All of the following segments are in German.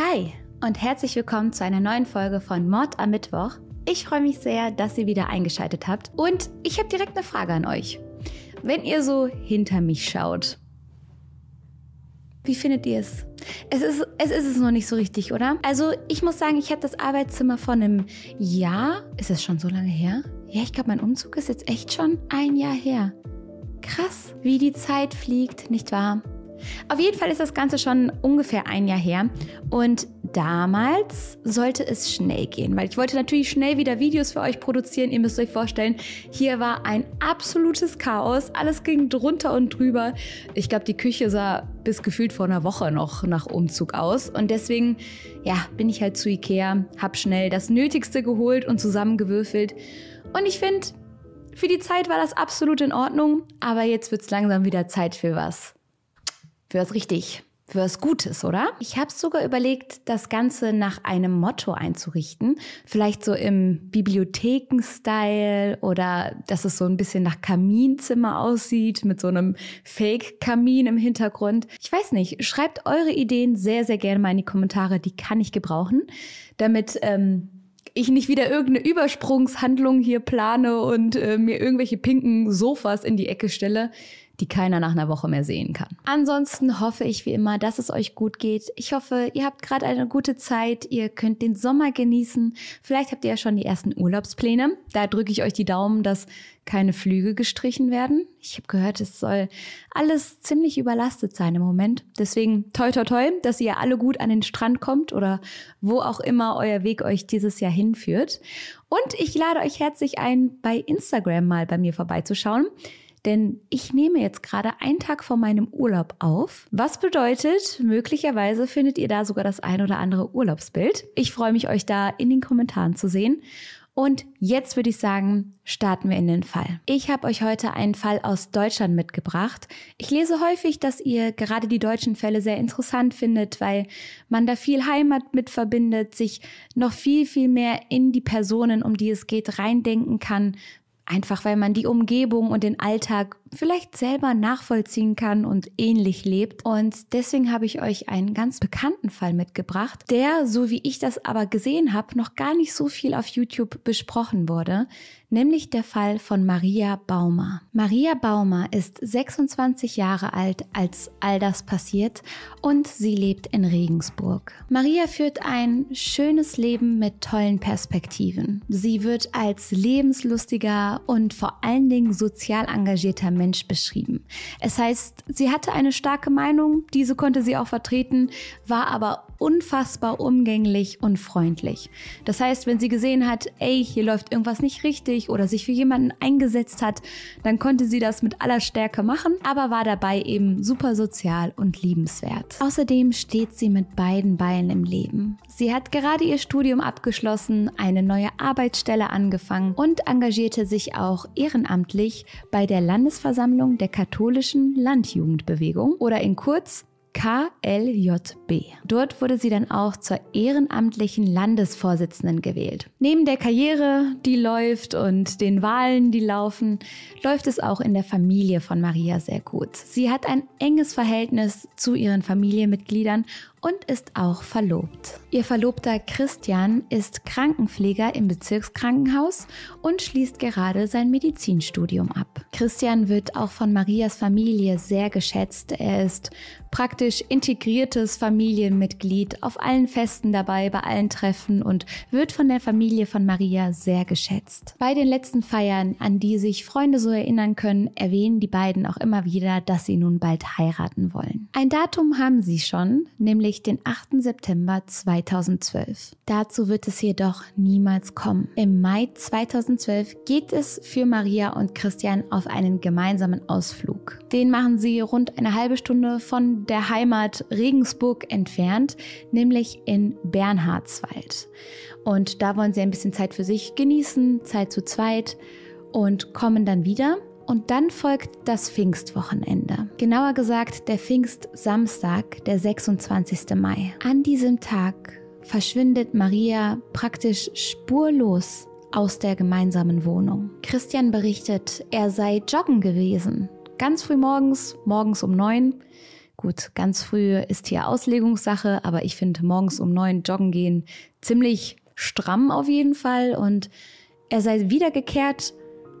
Hi und herzlich willkommen zu einer neuen Folge von Mord am Mittwoch. Ich freue mich sehr, dass ihr wieder eingeschaltet habt und ich habe direkt eine Frage an euch. Wenn ihr so hinter mich schaut, wie findet ihr es? Es ist, es ist es noch nicht so richtig, oder? Also ich muss sagen, ich habe das Arbeitszimmer von einem Jahr. Ist es schon so lange her? Ja, ich glaube, mein Umzug ist jetzt echt schon ein Jahr her. Krass, wie die Zeit fliegt, nicht wahr? Auf jeden Fall ist das Ganze schon ungefähr ein Jahr her und damals sollte es schnell gehen, weil ich wollte natürlich schnell wieder Videos für euch produzieren. Ihr müsst euch vorstellen, hier war ein absolutes Chaos. Alles ging drunter und drüber. Ich glaube, die Küche sah bis gefühlt vor einer Woche noch nach Umzug aus und deswegen ja, bin ich halt zu Ikea, habe schnell das Nötigste geholt und zusammengewürfelt und ich finde für die Zeit war das absolut in Ordnung, aber jetzt wird es langsam wieder Zeit für was für was richtig, für was Gutes, oder? Ich habe sogar überlegt, das Ganze nach einem Motto einzurichten. Vielleicht so im Bibliotheken-Style oder dass es so ein bisschen nach Kaminzimmer aussieht mit so einem Fake-Kamin im Hintergrund. Ich weiß nicht, schreibt eure Ideen sehr, sehr gerne mal in die Kommentare. Die kann ich gebrauchen, damit... Ähm, ich nicht wieder irgendeine Übersprungshandlung hier plane und äh, mir irgendwelche pinken Sofas in die Ecke stelle die keiner nach einer Woche mehr sehen kann. Ansonsten hoffe ich wie immer, dass es euch gut geht. Ich hoffe, ihr habt gerade eine gute Zeit, ihr könnt den Sommer genießen. Vielleicht habt ihr ja schon die ersten Urlaubspläne. Da drücke ich euch die Daumen, dass keine Flüge gestrichen werden. Ich habe gehört, es soll alles ziemlich überlastet sein im Moment. Deswegen toi toi toi, dass ihr alle gut an den Strand kommt oder wo auch immer euer Weg euch dieses Jahr hinführt. Und ich lade euch herzlich ein, bei Instagram mal bei mir vorbeizuschauen denn ich nehme jetzt gerade einen Tag vor meinem Urlaub auf. Was bedeutet, möglicherweise findet ihr da sogar das ein oder andere Urlaubsbild. Ich freue mich, euch da in den Kommentaren zu sehen. Und jetzt würde ich sagen, starten wir in den Fall. Ich habe euch heute einen Fall aus Deutschland mitgebracht. Ich lese häufig, dass ihr gerade die deutschen Fälle sehr interessant findet, weil man da viel Heimat mit verbindet, sich noch viel, viel mehr in die Personen, um die es geht, reindenken kann, einfach weil man die Umgebung und den Alltag vielleicht selber nachvollziehen kann und ähnlich lebt. Und deswegen habe ich euch einen ganz bekannten Fall mitgebracht, der, so wie ich das aber gesehen habe, noch gar nicht so viel auf YouTube besprochen wurde, nämlich der Fall von Maria Baumer. Maria Baumer ist 26 Jahre alt, als all das passiert und sie lebt in Regensburg. Maria führt ein schönes Leben mit tollen Perspektiven. Sie wird als lebenslustiger und vor allen Dingen sozial engagierter Mensch beschrieben. Es heißt, sie hatte eine starke Meinung, diese konnte sie auch vertreten, war aber unfassbar umgänglich und freundlich. Das heißt, wenn sie gesehen hat, ey, hier läuft irgendwas nicht richtig oder sich für jemanden eingesetzt hat, dann konnte sie das mit aller Stärke machen, aber war dabei eben super sozial und liebenswert. Außerdem steht sie mit beiden Beinen im Leben. Sie hat gerade ihr Studium abgeschlossen, eine neue Arbeitsstelle angefangen und engagierte sich auch ehrenamtlich bei der Landesversammlung der katholischen Landjugendbewegung oder in kurz KLJB. Dort wurde sie dann auch zur ehrenamtlichen Landesvorsitzenden gewählt. Neben der Karriere, die läuft und den Wahlen, die laufen, läuft es auch in der Familie von Maria sehr gut. Sie hat ein enges Verhältnis zu ihren Familienmitgliedern und ist auch verlobt. Ihr Verlobter Christian ist Krankenpfleger im Bezirkskrankenhaus und schließt gerade sein Medizinstudium ab. Christian wird auch von Marias Familie sehr geschätzt. Er ist praktisch integriertes Familienmitglied, auf allen Festen dabei, bei allen Treffen und wird von der Familie von Maria sehr geschätzt. Bei den letzten Feiern, an die sich Freunde so erinnern können, erwähnen die beiden auch immer wieder, dass sie nun bald heiraten wollen. Ein Datum haben sie schon, nämlich nämlich den 8. September 2012. Dazu wird es jedoch niemals kommen. Im Mai 2012 geht es für Maria und Christian auf einen gemeinsamen Ausflug. Den machen sie rund eine halbe Stunde von der Heimat Regensburg entfernt, nämlich in Bernhardswald. Und da wollen sie ein bisschen Zeit für sich genießen, Zeit zu zweit und kommen dann wieder und dann folgt das Pfingstwochenende. Genauer gesagt der Pfingstsamstag, der 26. Mai. An diesem Tag verschwindet Maria praktisch spurlos aus der gemeinsamen Wohnung. Christian berichtet, er sei joggen gewesen. Ganz früh morgens, morgens um neun. Gut, ganz früh ist hier Auslegungssache, aber ich finde morgens um neun joggen gehen ziemlich stramm auf jeden Fall und er sei wiedergekehrt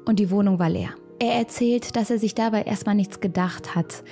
und die Wohnung war leer. Er erzählt, dass er sich dabei erstmal nichts gedacht hat.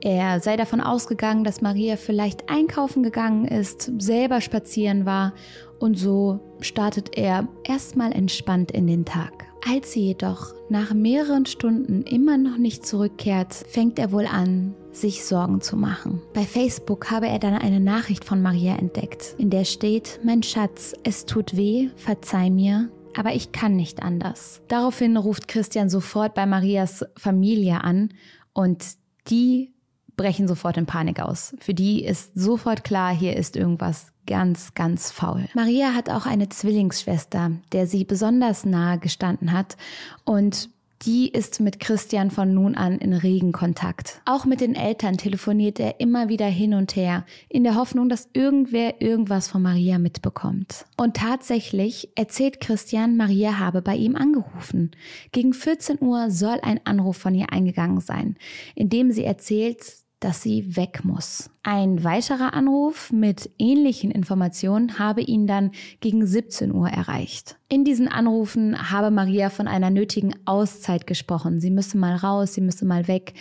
Er sei davon ausgegangen, dass Maria vielleicht einkaufen gegangen ist, selber spazieren war und so startet er erstmal entspannt in den Tag. Als sie jedoch nach mehreren Stunden immer noch nicht zurückkehrt, fängt er wohl an, sich Sorgen zu machen. Bei Facebook habe er dann eine Nachricht von Maria entdeckt, in der steht, mein Schatz, es tut weh, verzeih mir, aber ich kann nicht anders. Daraufhin ruft Christian sofort bei Marias Familie an und die brechen sofort in Panik aus. Für die ist sofort klar, hier ist irgendwas ganz, ganz faul. Maria hat auch eine Zwillingsschwester, der sie besonders nahe gestanden hat und die ist mit Christian von nun an in regen Kontakt. Auch mit den Eltern telefoniert er immer wieder hin und her, in der Hoffnung, dass irgendwer irgendwas von Maria mitbekommt. Und tatsächlich erzählt Christian, Maria habe bei ihm angerufen. Gegen 14 Uhr soll ein Anruf von ihr eingegangen sein, in dem sie erzählt, dass sie weg muss. Ein weiterer Anruf mit ähnlichen Informationen habe ihn dann gegen 17 Uhr erreicht. In diesen Anrufen habe Maria von einer nötigen Auszeit gesprochen. Sie müsse mal raus, sie müsse mal weg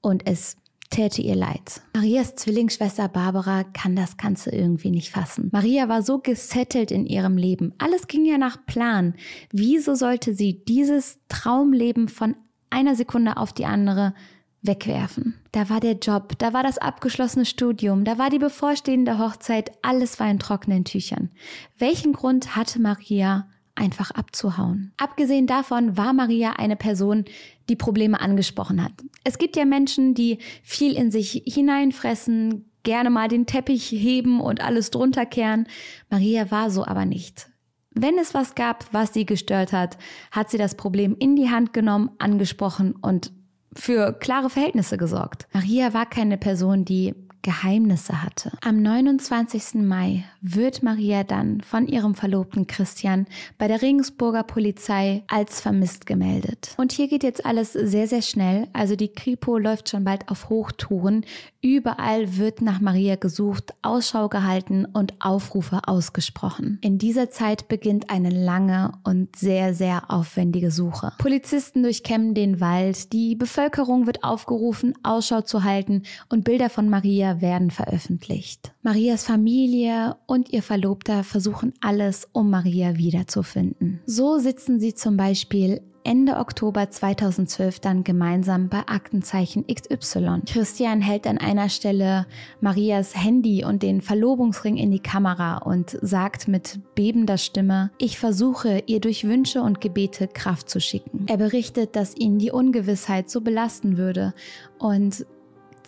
und es täte ihr leid. Marias Zwillingsschwester Barbara kann das Ganze irgendwie nicht fassen. Maria war so gesettelt in ihrem Leben. Alles ging ja nach Plan. Wieso sollte sie dieses Traumleben von einer Sekunde auf die andere wegwerfen. Da war der Job, da war das abgeschlossene Studium, da war die bevorstehende Hochzeit, alles war in trockenen Tüchern. Welchen Grund hatte Maria, einfach abzuhauen? Abgesehen davon war Maria eine Person, die Probleme angesprochen hat. Es gibt ja Menschen, die viel in sich hineinfressen, gerne mal den Teppich heben und alles drunter kehren. Maria war so aber nicht. Wenn es was gab, was sie gestört hat, hat sie das Problem in die Hand genommen, angesprochen und für klare Verhältnisse gesorgt. Maria war keine Person, die Geheimnisse hatte. Am 29. Mai wird Maria dann von ihrem Verlobten Christian bei der Regensburger Polizei als vermisst gemeldet. Und hier geht jetzt alles sehr, sehr schnell. Also die Kripo läuft schon bald auf Hochtouren. Überall wird nach Maria gesucht, Ausschau gehalten und Aufrufe ausgesprochen. In dieser Zeit beginnt eine lange und sehr, sehr aufwendige Suche. Polizisten durchkämmen den Wald, die Bevölkerung wird aufgerufen, Ausschau zu halten und Bilder von Maria Bilder werden veröffentlicht. Marias Familie und ihr Verlobter versuchen alles, um Maria wiederzufinden. So sitzen sie zum Beispiel Ende Oktober 2012 dann gemeinsam bei Aktenzeichen XY. Christian hält an einer Stelle Marias Handy und den Verlobungsring in die Kamera und sagt mit bebender Stimme, ich versuche, ihr durch Wünsche und Gebete Kraft zu schicken. Er berichtet, dass ihn die Ungewissheit so belasten würde und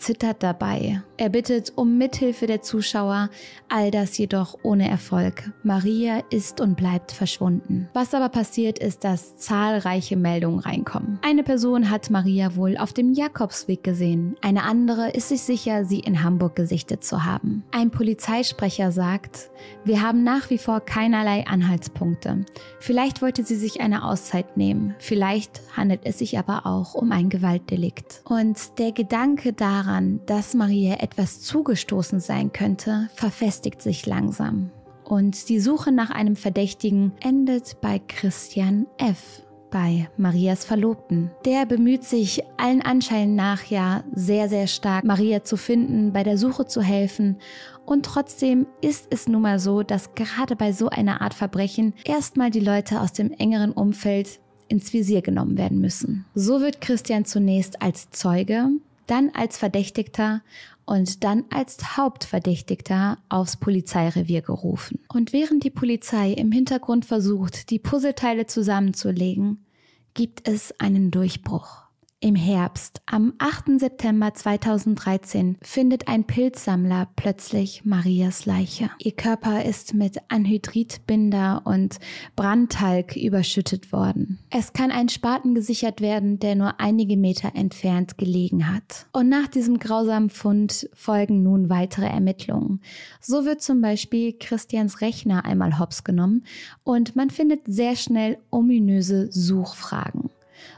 zittert dabei. Er bittet um Mithilfe der Zuschauer, all das jedoch ohne Erfolg. Maria ist und bleibt verschwunden. Was aber passiert ist, dass zahlreiche Meldungen reinkommen. Eine Person hat Maria wohl auf dem Jakobsweg gesehen, eine andere ist sich sicher, sie in Hamburg gesichtet zu haben. Ein Polizeisprecher sagt, wir haben nach wie vor keinerlei Anhaltspunkte. Vielleicht wollte sie sich eine Auszeit nehmen, vielleicht handelt es sich aber auch um ein Gewaltdelikt. Und der Gedanke daran, daran, dass Maria etwas zugestoßen sein könnte, verfestigt sich langsam. Und die Suche nach einem Verdächtigen endet bei Christian F., bei Marias Verlobten. Der bemüht sich allen Anschein nach ja sehr, sehr stark, Maria zu finden, bei der Suche zu helfen. Und trotzdem ist es nun mal so, dass gerade bei so einer Art Verbrechen erstmal die Leute aus dem engeren Umfeld ins Visier genommen werden müssen. So wird Christian zunächst als Zeuge, dann als Verdächtigter und dann als Hauptverdächtigter aufs Polizeirevier gerufen. Und während die Polizei im Hintergrund versucht, die Puzzleteile zusammenzulegen, gibt es einen Durchbruch. Im Herbst, am 8. September 2013, findet ein Pilzsammler plötzlich Marias Leiche. Ihr Körper ist mit Anhydritbinder und Brandtalk überschüttet worden. Es kann ein Spaten gesichert werden, der nur einige Meter entfernt gelegen hat. Und nach diesem grausamen Fund folgen nun weitere Ermittlungen. So wird zum Beispiel Christians Rechner einmal hops genommen und man findet sehr schnell ominöse Suchfragen.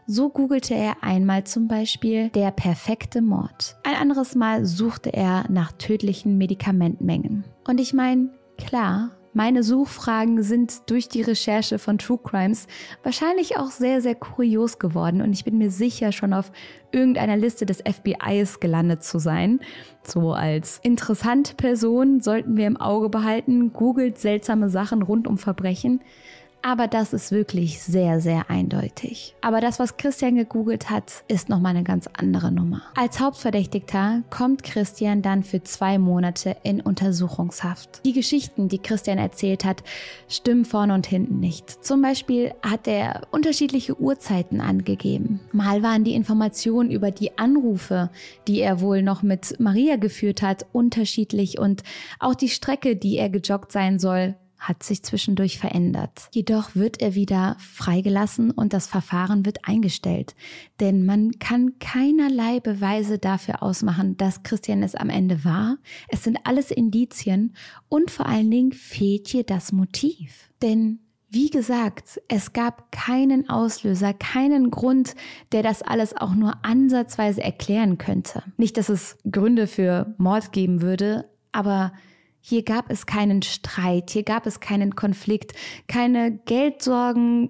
So googelte er einmal zum Beispiel der perfekte Mord. Ein anderes Mal suchte er nach tödlichen Medikamentmengen. Und ich meine, klar, meine Suchfragen sind durch die Recherche von True Crimes wahrscheinlich auch sehr, sehr kurios geworden und ich bin mir sicher, schon auf irgendeiner Liste des FBIs gelandet zu sein. So als interessante Person sollten wir im Auge behalten, googelt seltsame Sachen rund um Verbrechen aber das ist wirklich sehr, sehr eindeutig. Aber das, was Christian gegoogelt hat, ist nochmal eine ganz andere Nummer. Als Hauptverdächtigter kommt Christian dann für zwei Monate in Untersuchungshaft. Die Geschichten, die Christian erzählt hat, stimmen vorne und hinten nicht. Zum Beispiel hat er unterschiedliche Uhrzeiten angegeben. Mal waren die Informationen über die Anrufe, die er wohl noch mit Maria geführt hat, unterschiedlich und auch die Strecke, die er gejoggt sein soll, hat sich zwischendurch verändert. Jedoch wird er wieder freigelassen und das Verfahren wird eingestellt. Denn man kann keinerlei Beweise dafür ausmachen, dass Christian es am Ende war. Es sind alles Indizien und vor allen Dingen fehlt hier das Motiv. Denn wie gesagt, es gab keinen Auslöser, keinen Grund, der das alles auch nur ansatzweise erklären könnte. Nicht, dass es Gründe für Mord geben würde, aber hier gab es keinen Streit, hier gab es keinen Konflikt, keine Geldsorgen,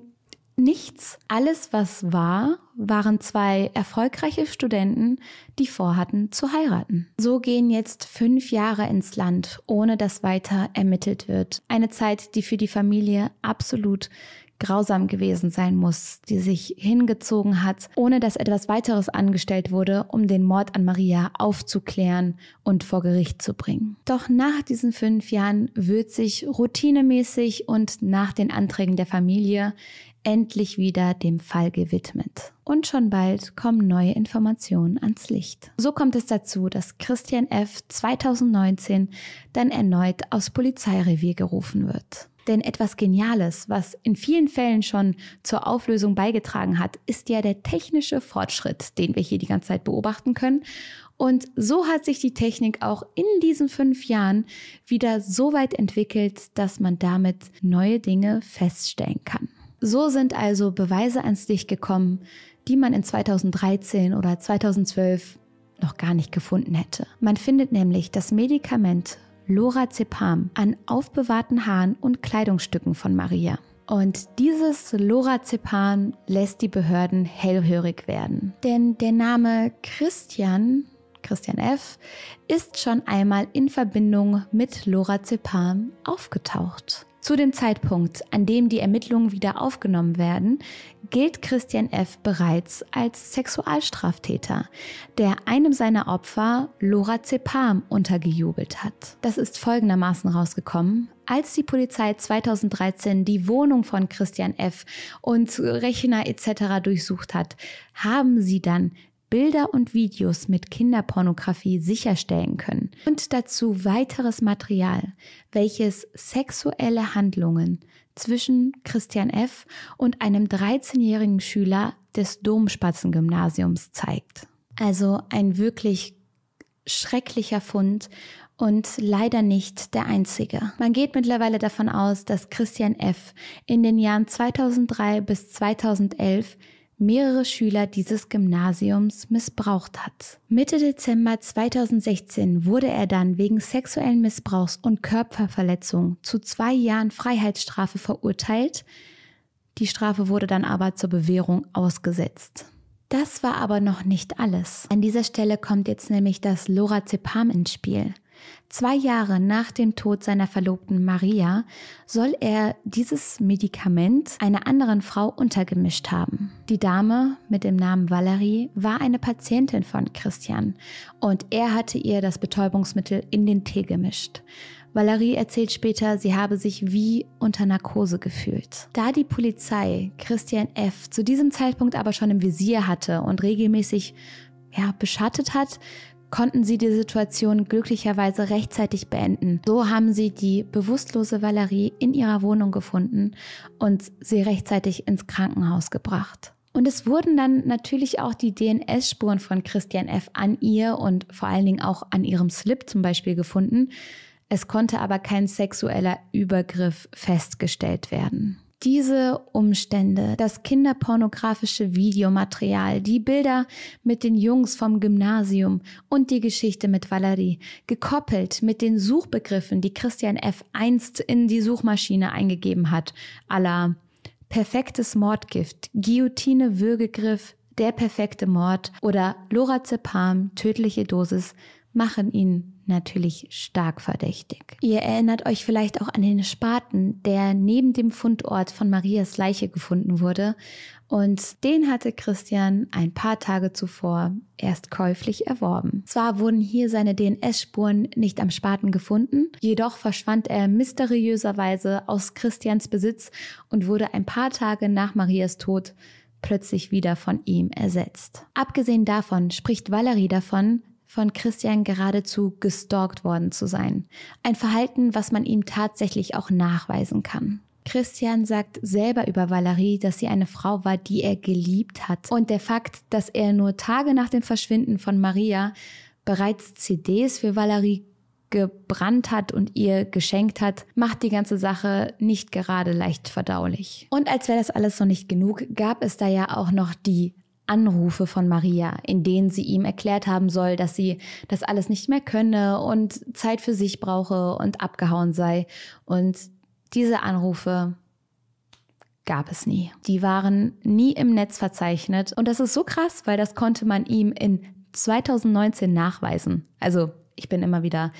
nichts. Alles, was war, waren zwei erfolgreiche Studenten, die vorhatten zu heiraten. So gehen jetzt fünf Jahre ins Land, ohne dass weiter ermittelt wird. Eine Zeit, die für die Familie absolut grausam gewesen sein muss, die sich hingezogen hat, ohne dass etwas weiteres angestellt wurde, um den Mord an Maria aufzuklären und vor Gericht zu bringen. Doch nach diesen fünf Jahren wird sich routinemäßig und nach den Anträgen der Familie endlich wieder dem Fall gewidmet. Und schon bald kommen neue Informationen ans Licht. So kommt es dazu, dass Christian F. 2019 dann erneut aus Polizeirevier gerufen wird. Denn etwas Geniales, was in vielen Fällen schon zur Auflösung beigetragen hat, ist ja der technische Fortschritt, den wir hier die ganze Zeit beobachten können. Und so hat sich die Technik auch in diesen fünf Jahren wieder so weit entwickelt, dass man damit neue Dinge feststellen kann. So sind also Beweise ans Licht gekommen, die man in 2013 oder 2012 noch gar nicht gefunden hätte. Man findet nämlich das Medikament Lorazepam an aufbewahrten Haaren und Kleidungsstücken von Maria. Und dieses Lorazepam lässt die Behörden hellhörig werden. Denn der Name Christian, Christian F., ist schon einmal in Verbindung mit Lorazepam aufgetaucht. Zu dem Zeitpunkt, an dem die Ermittlungen wieder aufgenommen werden, gilt Christian F. bereits als Sexualstraftäter, der einem seiner Opfer Lora Zepam, untergejubelt hat. Das ist folgendermaßen rausgekommen. Als die Polizei 2013 die Wohnung von Christian F. und Rechner etc. durchsucht hat, haben sie dann Bilder und Videos mit Kinderpornografie sicherstellen können und dazu weiteres Material, welches sexuelle Handlungen zwischen Christian F. und einem 13-jährigen Schüler des Domspatzengymnasiums zeigt. Also ein wirklich schrecklicher Fund und leider nicht der einzige. Man geht mittlerweile davon aus, dass Christian F. in den Jahren 2003 bis 2011 mehrere Schüler dieses Gymnasiums missbraucht hat. Mitte Dezember 2016 wurde er dann wegen sexuellen Missbrauchs und Körperverletzung zu zwei Jahren Freiheitsstrafe verurteilt. Die Strafe wurde dann aber zur Bewährung ausgesetzt. Das war aber noch nicht alles. An dieser Stelle kommt jetzt nämlich das Lorazepam ins Spiel. Zwei Jahre nach dem Tod seiner Verlobten Maria soll er dieses Medikament einer anderen Frau untergemischt haben. Die Dame mit dem Namen Valerie war eine Patientin von Christian und er hatte ihr das Betäubungsmittel in den Tee gemischt. Valerie erzählt später, sie habe sich wie unter Narkose gefühlt. Da die Polizei Christian F. zu diesem Zeitpunkt aber schon im Visier hatte und regelmäßig ja, beschattet hat, konnten sie die Situation glücklicherweise rechtzeitig beenden. So haben sie die bewusstlose Valerie in ihrer Wohnung gefunden und sie rechtzeitig ins Krankenhaus gebracht. Und es wurden dann natürlich auch die DNS-Spuren von Christian F. an ihr und vor allen Dingen auch an ihrem Slip zum Beispiel gefunden. Es konnte aber kein sexueller Übergriff festgestellt werden. Diese Umstände, das kinderpornografische Videomaterial, die Bilder mit den Jungs vom Gymnasium und die Geschichte mit Valerie, gekoppelt mit den Suchbegriffen, die Christian F. einst in die Suchmaschine eingegeben hat, aller perfektes Mordgift, Guillotine Würgegriff, der perfekte Mord oder Lorazepam, tödliche Dosis, machen ihn natürlich stark verdächtig. Ihr erinnert euch vielleicht auch an den Spaten, der neben dem Fundort von Marias Leiche gefunden wurde. Und den hatte Christian ein paar Tage zuvor erst käuflich erworben. Zwar wurden hier seine DNS-Spuren nicht am Spaten gefunden, jedoch verschwand er mysteriöserweise aus Christians Besitz und wurde ein paar Tage nach Marias Tod plötzlich wieder von ihm ersetzt. Abgesehen davon spricht Valerie davon, von Christian geradezu gestalkt worden zu sein. Ein Verhalten, was man ihm tatsächlich auch nachweisen kann. Christian sagt selber über Valerie, dass sie eine Frau war, die er geliebt hat. Und der Fakt, dass er nur Tage nach dem Verschwinden von Maria bereits CDs für Valerie gebrannt hat und ihr geschenkt hat, macht die ganze Sache nicht gerade leicht verdaulich. Und als wäre das alles noch nicht genug, gab es da ja auch noch die Anrufe von Maria, in denen sie ihm erklärt haben soll, dass sie das alles nicht mehr könne und Zeit für sich brauche und abgehauen sei. Und diese Anrufe gab es nie. Die waren nie im Netz verzeichnet. Und das ist so krass, weil das konnte man ihm in 2019 nachweisen. Also ich bin immer wieder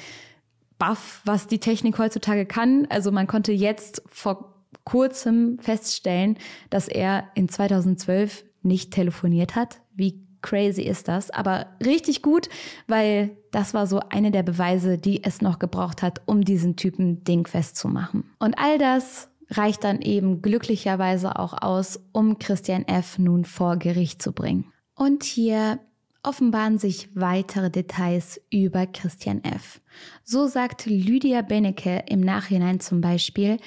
baff, was die Technik heutzutage kann. Also man konnte jetzt vor kurzem feststellen, dass er in 2012 nicht telefoniert hat. Wie crazy ist das? Aber richtig gut, weil das war so eine der Beweise, die es noch gebraucht hat, um diesen Typen dingfest zu machen. Und all das reicht dann eben glücklicherweise auch aus, um Christian F. nun vor Gericht zu bringen. Und hier offenbaren sich weitere Details über Christian F. So sagt Lydia Benecke im Nachhinein zum Beispiel,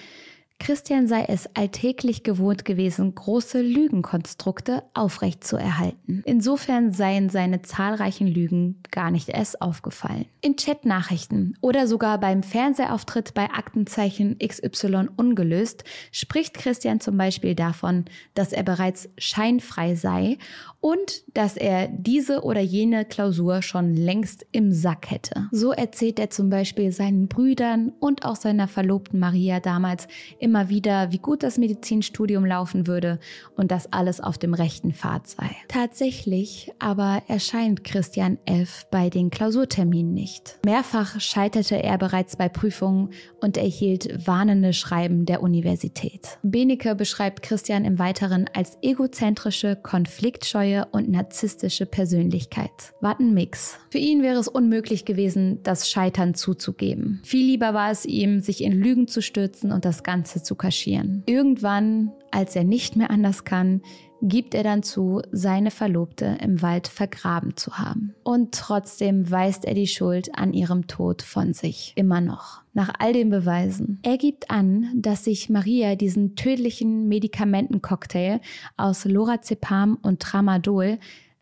Christian sei es alltäglich gewohnt gewesen, große Lügenkonstrukte aufrechtzuerhalten. Insofern seien seine zahlreichen Lügen gar nicht erst aufgefallen. In Chatnachrichten oder sogar beim Fernsehauftritt bei Aktenzeichen XY ungelöst spricht Christian zum Beispiel davon, dass er bereits scheinfrei sei und dass er diese oder jene Klausur schon längst im Sack hätte. So erzählt er zum Beispiel seinen Brüdern und auch seiner Verlobten Maria damals, immer wieder, wie gut das Medizinstudium laufen würde und dass alles auf dem rechten Pfad sei. Tatsächlich aber erscheint Christian F. bei den Klausurterminen nicht. Mehrfach scheiterte er bereits bei Prüfungen und erhielt warnende Schreiben der Universität. Benecke beschreibt Christian im Weiteren als egozentrische, konfliktscheue und narzisstische Persönlichkeit. Wat ein Mix. Für ihn wäre es unmöglich gewesen, das Scheitern zuzugeben. Viel lieber war es ihm, sich in Lügen zu stürzen und das Ganze Ganze zu kaschieren. Irgendwann, als er nicht mehr anders kann, gibt er dann zu, seine Verlobte im Wald vergraben zu haben. Und trotzdem weist er die Schuld an ihrem Tod von sich. Immer noch. Nach all den Beweisen. Er gibt an, dass sich Maria diesen tödlichen Medikamentencocktail aus Lorazepam und Tramadol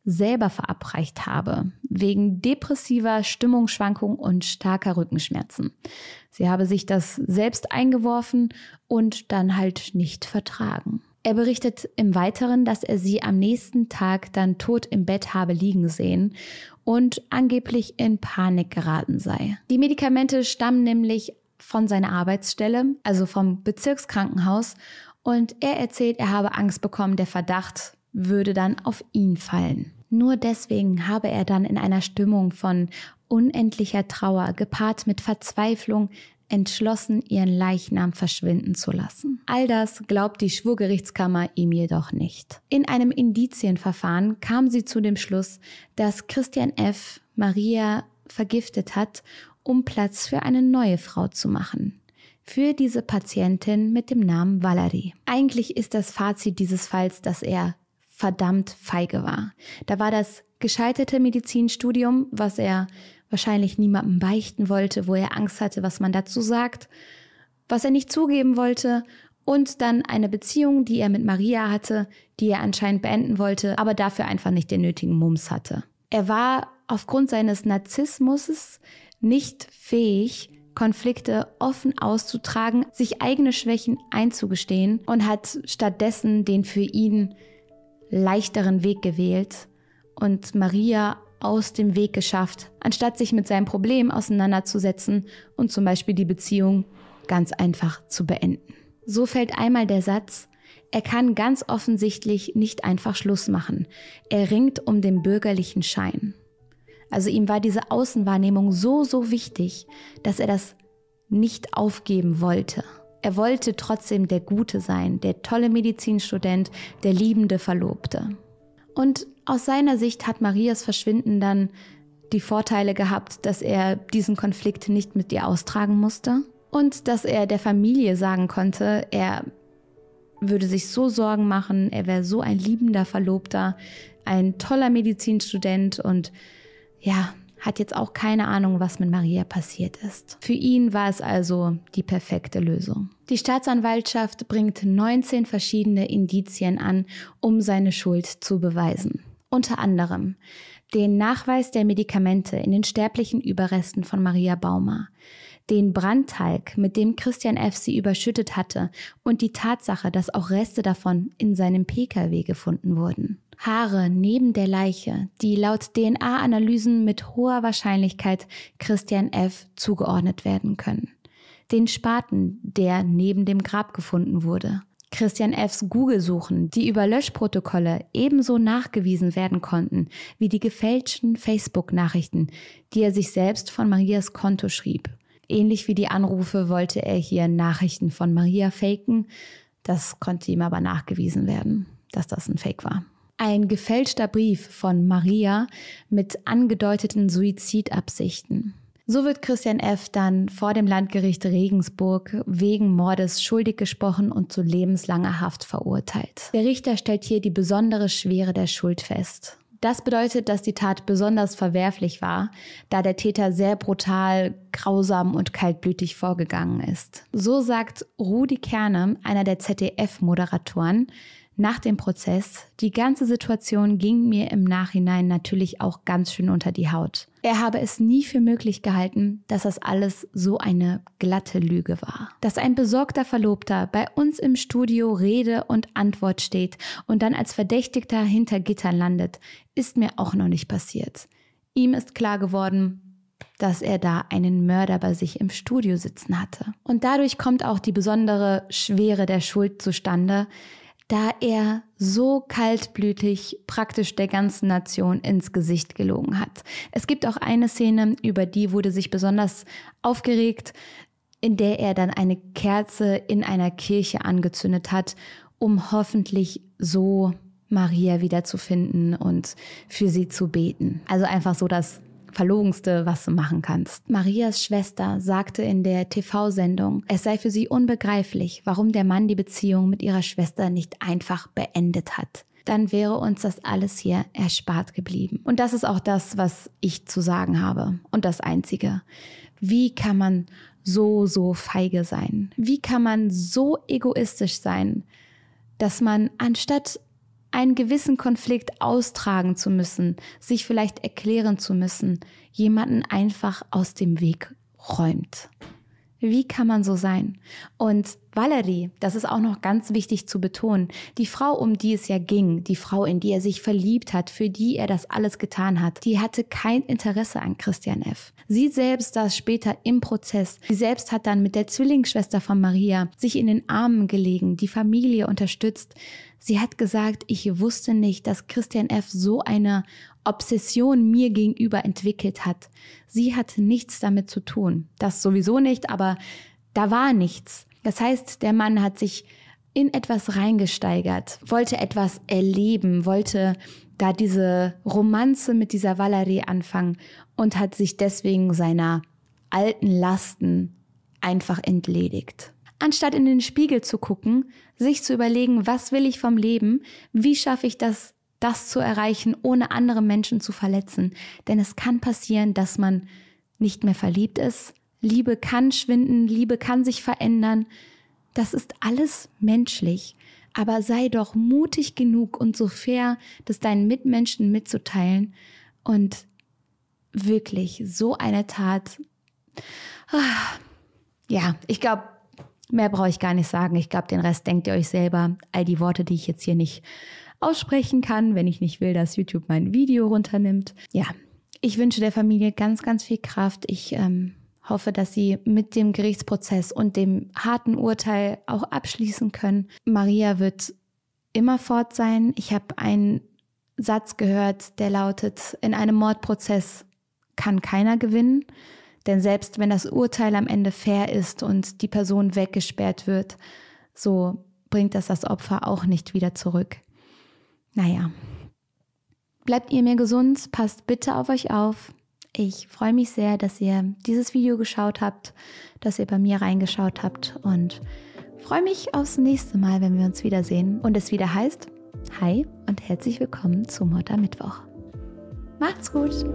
selber verabreicht habe, wegen depressiver Stimmungsschwankungen und starker Rückenschmerzen. Sie habe sich das selbst eingeworfen und dann halt nicht vertragen. Er berichtet im Weiteren, dass er sie am nächsten Tag dann tot im Bett habe liegen sehen und angeblich in Panik geraten sei. Die Medikamente stammen nämlich von seiner Arbeitsstelle, also vom Bezirkskrankenhaus, und er erzählt, er habe Angst bekommen, der Verdacht würde dann auf ihn fallen. Nur deswegen habe er dann in einer Stimmung von unendlicher Trauer gepaart mit Verzweiflung entschlossen, ihren Leichnam verschwinden zu lassen. All das glaubt die Schwurgerichtskammer ihm jedoch nicht. In einem Indizienverfahren kam sie zu dem Schluss, dass Christian F. Maria vergiftet hat, um Platz für eine neue Frau zu machen. Für diese Patientin mit dem Namen Valerie. Eigentlich ist das Fazit dieses Falls, dass er verdammt feige war. Da war das gescheiterte Medizinstudium, was er wahrscheinlich niemandem beichten wollte, wo er Angst hatte, was man dazu sagt, was er nicht zugeben wollte und dann eine Beziehung, die er mit Maria hatte, die er anscheinend beenden wollte, aber dafür einfach nicht den nötigen Mums hatte. Er war aufgrund seines Narzissmus nicht fähig, Konflikte offen auszutragen, sich eigene Schwächen einzugestehen und hat stattdessen den für ihn leichteren Weg gewählt und Maria aus dem Weg geschafft, anstatt sich mit seinem Problem auseinanderzusetzen und zum Beispiel die Beziehung ganz einfach zu beenden. So fällt einmal der Satz, er kann ganz offensichtlich nicht einfach Schluss machen. Er ringt um den bürgerlichen Schein. Also ihm war diese Außenwahrnehmung so, so wichtig, dass er das nicht aufgeben wollte. Er wollte trotzdem der Gute sein, der tolle Medizinstudent, der liebende Verlobte. Und aus seiner Sicht hat Marias Verschwinden dann die Vorteile gehabt, dass er diesen Konflikt nicht mit ihr austragen musste und dass er der Familie sagen konnte, er würde sich so Sorgen machen, er wäre so ein liebender Verlobter, ein toller Medizinstudent und ja, hat jetzt auch keine Ahnung, was mit Maria passiert ist. Für ihn war es also die perfekte Lösung. Die Staatsanwaltschaft bringt 19 verschiedene Indizien an, um seine Schuld zu beweisen. Unter anderem den Nachweis der Medikamente in den sterblichen Überresten von Maria Baumer, den Brandteig, mit dem Christian F. sie überschüttet hatte und die Tatsache, dass auch Reste davon in seinem Pkw gefunden wurden. Haare neben der Leiche, die laut DNA-Analysen mit hoher Wahrscheinlichkeit Christian F. zugeordnet werden können. Den Spaten, der neben dem Grab gefunden wurde. Christian F.'s Google-Suchen, die über Löschprotokolle ebenso nachgewiesen werden konnten wie die gefälschten Facebook-Nachrichten, die er sich selbst von Marias Konto schrieb. Ähnlich wie die Anrufe wollte er hier Nachrichten von Maria faken. Das konnte ihm aber nachgewiesen werden, dass das ein Fake war. Ein gefälschter Brief von Maria mit angedeuteten Suizidabsichten. So wird Christian F. dann vor dem Landgericht Regensburg wegen Mordes schuldig gesprochen und zu lebenslanger Haft verurteilt. Der Richter stellt hier die besondere Schwere der Schuld fest. Das bedeutet, dass die Tat besonders verwerflich war, da der Täter sehr brutal, grausam und kaltblütig vorgegangen ist. So sagt Rudi Kerne, einer der ZDF-Moderatoren, nach dem Prozess. Die ganze Situation ging mir im Nachhinein natürlich auch ganz schön unter die Haut. Er habe es nie für möglich gehalten, dass das alles so eine glatte Lüge war. Dass ein besorgter Verlobter bei uns im Studio Rede und Antwort steht und dann als Verdächtigter hinter Gittern landet, ist mir auch noch nicht passiert. Ihm ist klar geworden, dass er da einen Mörder bei sich im Studio sitzen hatte. Und dadurch kommt auch die besondere Schwere der Schuld zustande, da er so kaltblütig praktisch der ganzen Nation ins Gesicht gelogen hat. Es gibt auch eine Szene, über die wurde sich besonders aufgeregt, in der er dann eine Kerze in einer Kirche angezündet hat, um hoffentlich so Maria wiederzufinden und für sie zu beten. Also einfach so das Verlogenste, was du machen kannst. Marias Schwester sagte in der TV-Sendung, es sei für sie unbegreiflich, warum der Mann die Beziehung mit ihrer Schwester nicht einfach beendet hat dann wäre uns das alles hier erspart geblieben. Und das ist auch das, was ich zu sagen habe. Und das Einzige. Wie kann man so, so feige sein? Wie kann man so egoistisch sein, dass man anstatt einen gewissen Konflikt austragen zu müssen, sich vielleicht erklären zu müssen, jemanden einfach aus dem Weg räumt. Wie kann man so sein? Und Valerie, das ist auch noch ganz wichtig zu betonen, die Frau, um die es ja ging, die Frau, in die er sich verliebt hat, für die er das alles getan hat, die hatte kein Interesse an Christian F. Sie selbst saß später im Prozess. Sie selbst hat dann mit der Zwillingsschwester von Maria sich in den Armen gelegen, die Familie unterstützt. Sie hat gesagt, ich wusste nicht, dass Christian F. so eine Obsession mir gegenüber entwickelt hat. Sie hatte nichts damit zu tun. Das sowieso nicht, aber da war nichts. Das heißt, der Mann hat sich in etwas reingesteigert, wollte etwas erleben, wollte da diese Romanze mit dieser Valerie anfangen und hat sich deswegen seiner alten Lasten einfach entledigt. Anstatt in den Spiegel zu gucken, sich zu überlegen, was will ich vom Leben, wie schaffe ich das, das zu erreichen, ohne andere Menschen zu verletzen. Denn es kann passieren, dass man nicht mehr verliebt ist, Liebe kann schwinden, Liebe kann sich verändern. Das ist alles menschlich. Aber sei doch mutig genug und so fair, das deinen Mitmenschen mitzuteilen. Und wirklich, so eine Tat. Ah, ja, ich glaube, mehr brauche ich gar nicht sagen. Ich glaube, den Rest denkt ihr euch selber. All die Worte, die ich jetzt hier nicht aussprechen kann, wenn ich nicht will, dass YouTube mein Video runternimmt. Ja, ich wünsche der Familie ganz, ganz viel Kraft. Ich ähm, hoffe, dass Sie mit dem Gerichtsprozess und dem harten Urteil auch abschließen können. Maria wird immer fort sein. Ich habe einen Satz gehört, der lautet, in einem Mordprozess kann keiner gewinnen, denn selbst wenn das Urteil am Ende fair ist und die Person weggesperrt wird, so bringt das das Opfer auch nicht wieder zurück. Naja. Bleibt ihr mir gesund, passt bitte auf euch auf. Ich freue mich sehr, dass ihr dieses Video geschaut habt, dass ihr bei mir reingeschaut habt und freue mich aufs nächste Mal, wenn wir uns wiedersehen und es wieder heißt Hi und herzlich willkommen zu Mutter Mittwoch. Macht's gut!